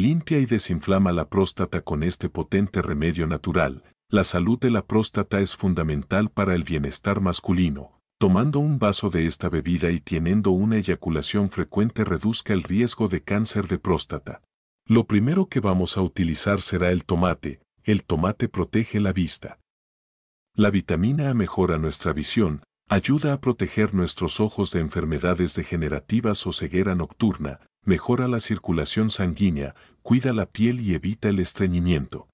limpia y desinflama la próstata con este potente remedio natural. La salud de la próstata es fundamental para el bienestar masculino. Tomando un vaso de esta bebida y teniendo una eyaculación frecuente reduzca el riesgo de cáncer de próstata. Lo primero que vamos a utilizar será el tomate. El tomate protege la vista. La vitamina A mejora nuestra visión, ayuda a proteger nuestros ojos de enfermedades degenerativas o ceguera nocturna, mejora la circulación sanguínea, cuida la piel y evita el estreñimiento.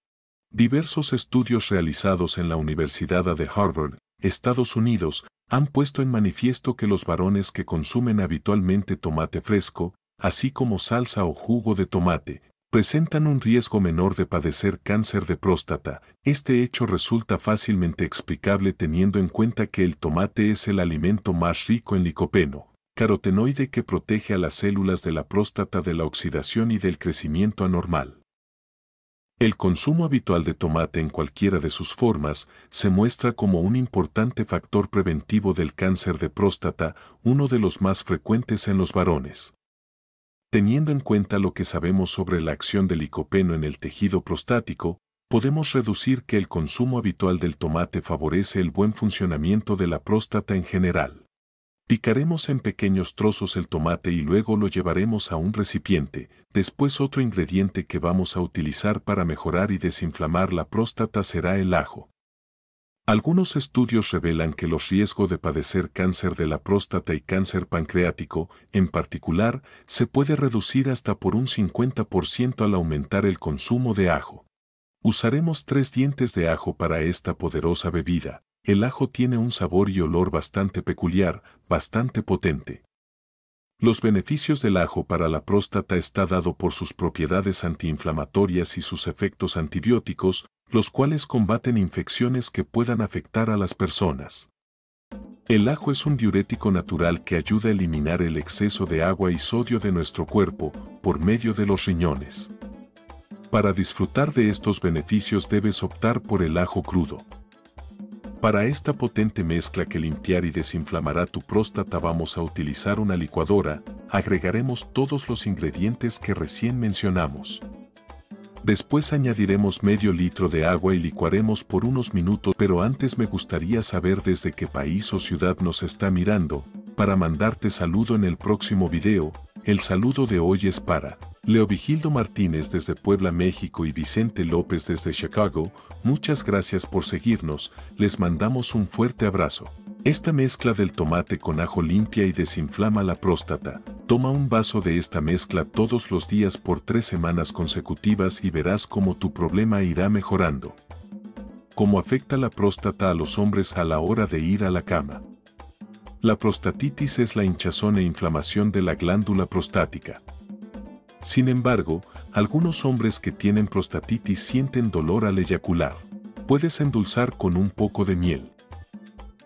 Diversos estudios realizados en la Universidad de Harvard, Estados Unidos, han puesto en manifiesto que los varones que consumen habitualmente tomate fresco, así como salsa o jugo de tomate, presentan un riesgo menor de padecer cáncer de próstata. Este hecho resulta fácilmente explicable teniendo en cuenta que el tomate es el alimento más rico en licopeno, carotenoide que protege a las células de la próstata de la oxidación y del crecimiento anormal. El consumo habitual de tomate en cualquiera de sus formas se muestra como un importante factor preventivo del cáncer de próstata, uno de los más frecuentes en los varones. Teniendo en cuenta lo que sabemos sobre la acción del licopeno en el tejido prostático, podemos reducir que el consumo habitual del tomate favorece el buen funcionamiento de la próstata en general. Picaremos en pequeños trozos el tomate y luego lo llevaremos a un recipiente, después otro ingrediente que vamos a utilizar para mejorar y desinflamar la próstata será el ajo. Algunos estudios revelan que los riesgos de padecer cáncer de la próstata y cáncer pancreático, en particular, se puede reducir hasta por un 50% al aumentar el consumo de ajo. Usaremos tres dientes de ajo para esta poderosa bebida, el ajo tiene un sabor y olor bastante peculiar, bastante potente. Los beneficios del ajo para la próstata está dado por sus propiedades antiinflamatorias y sus efectos antibióticos, los cuales combaten infecciones que puedan afectar a las personas. El ajo es un diurético natural que ayuda a eliminar el exceso de agua y sodio de nuestro cuerpo por medio de los riñones. Para disfrutar de estos beneficios debes optar por el ajo crudo. Para esta potente mezcla que limpiar y desinflamará tu próstata vamos a utilizar una licuadora, agregaremos todos los ingredientes que recién mencionamos. Después añadiremos medio litro de agua y licuaremos por unos minutos, pero antes me gustaría saber desde qué país o ciudad nos está mirando, para mandarte saludo en el próximo video, el saludo de hoy es para Leo Vigildo Martínez desde Puebla, México y Vicente López desde Chicago. Muchas gracias por seguirnos, les mandamos un fuerte abrazo. Esta mezcla del tomate con ajo limpia y desinflama la próstata. Toma un vaso de esta mezcla todos los días por tres semanas consecutivas y verás cómo tu problema irá mejorando. Cómo afecta la próstata a los hombres a la hora de ir a la cama. La prostatitis es la hinchazón e inflamación de la glándula prostática. Sin embargo, algunos hombres que tienen prostatitis sienten dolor al eyacular. Puedes endulzar con un poco de miel.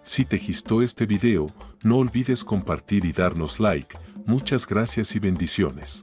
Si te gustó este video, no olvides compartir y darnos like. Muchas gracias y bendiciones.